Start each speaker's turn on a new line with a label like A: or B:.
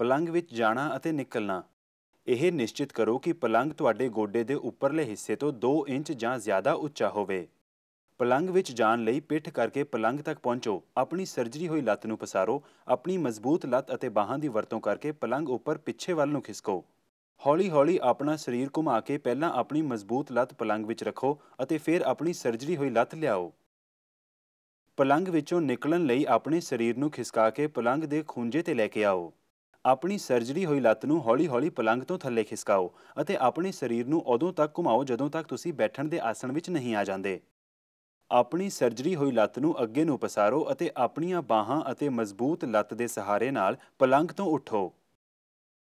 A: ਪਲੰਗ ਵਿੱਚ ਜਾਣਾ ਅਤੇ ਨਿਕਲਣਾ ਇਹ ਨਿਸ਼ਚਿਤ ਕਰੋ ਕਿ ਪਲੰਗ ਤੁਹਾਡੇ ਗੋਡੇ ਦੇ ਉੱਪਰਲੇ ਹਿੱਸੇ ਤੋਂ 2 ਇੰਚ ਜਾਂ ਜ਼ਿਆਦਾ ਉੱਚਾ ਹੋਵੇ ਪਲੰਗ ਵਿੱਚ ਜਾਣ ਲਈ ਪਿੱਠ ਕਰਕੇ ਪਲੰਗ ਤੱਕ ਪਹੁੰਚੋ ਆਪਣੀ ਸਰਜਰੀ ਹੋਈ ਲੱਤ ਨੂੰ ਪਸਾਰੋ ਆਪਣੀ ਮਜ਼ਬੂਤ ਲੱਤ ਅਤੇ ਬਾਹਾਂ ਦੀ ਵਰਤੋਂ ਕਰਕੇ ਪਲੰਗ ਉੱਪਰ ਪਿੱਛੇ ਵੱਲ ਨੂੰ ਖਿਸਕੋ ਹੌਲੀ-ਹੌਲੀ ਆਪਣਾ ਸਰੀਰ ਘੁਮਾ ਕੇ ਪਹਿਲਾਂ ਆਪਣੀ ਮਜ਼ਬੂਤ ਲੱਤ ਪਲੰਗ ਵਿੱਚ ਰੱਖੋ ਅਤੇ ਫਿਰ ਆਪਣੀ ਸਰਜਰੀ ਹੋਈ ਲੱਤ ਲਿਆਓ ਪਲੰਗ ਵਿੱਚੋਂ ਨਿਕਲਣ ਲਈ ਆਪਣੇ ਸਰੀਰ ਨੂੰ ਖਿਸਕਾ ਕੇ ਪਲੰਗ ਦੇ ਖੁੰਝੇ ਤੇ ਲੈ ਕੇ ਆਓ ਆਪਣੀ ਸਰਜਰੀ ਹੋਈ ਲੱਤ ਨੂੰ ਹੌਲੀ-ਹੌਲੀ ਪਲੰਗ ਤੋਂ ਥੱਲੇ ਖਿਸਕਾਓ ਅਤੇ ਆਪਣੇ ਸਰੀਰ ਨੂੰ ਉਦੋਂ ਤੱਕ ਘੁਮਾਓ ਜਦੋਂ ਤੱਕ ਤੁਸੀਂ ਬੈਠਣ ਦੇ ਆਸਣ ਵਿੱਚ ਨਹੀਂ ਆ ਜਾਂਦੇ। ਆਪਣੀ ਸਰਜਰੀ ਹੋਈ ਲੱਤ ਨੂੰ ਅੱਗੇ ਨੂੰ ਪਸਾਰੋ ਅਤੇ ਆਪਣੀਆਂ ਬਾਹਾਂ ਅਤੇ ਮਜ਼ਬੂਤ ਲੱਤ ਦੇ ਸਹਾਰੇ ਨਾਲ ਪਲੰਗ ਤੋਂ ਉੱਠੋ।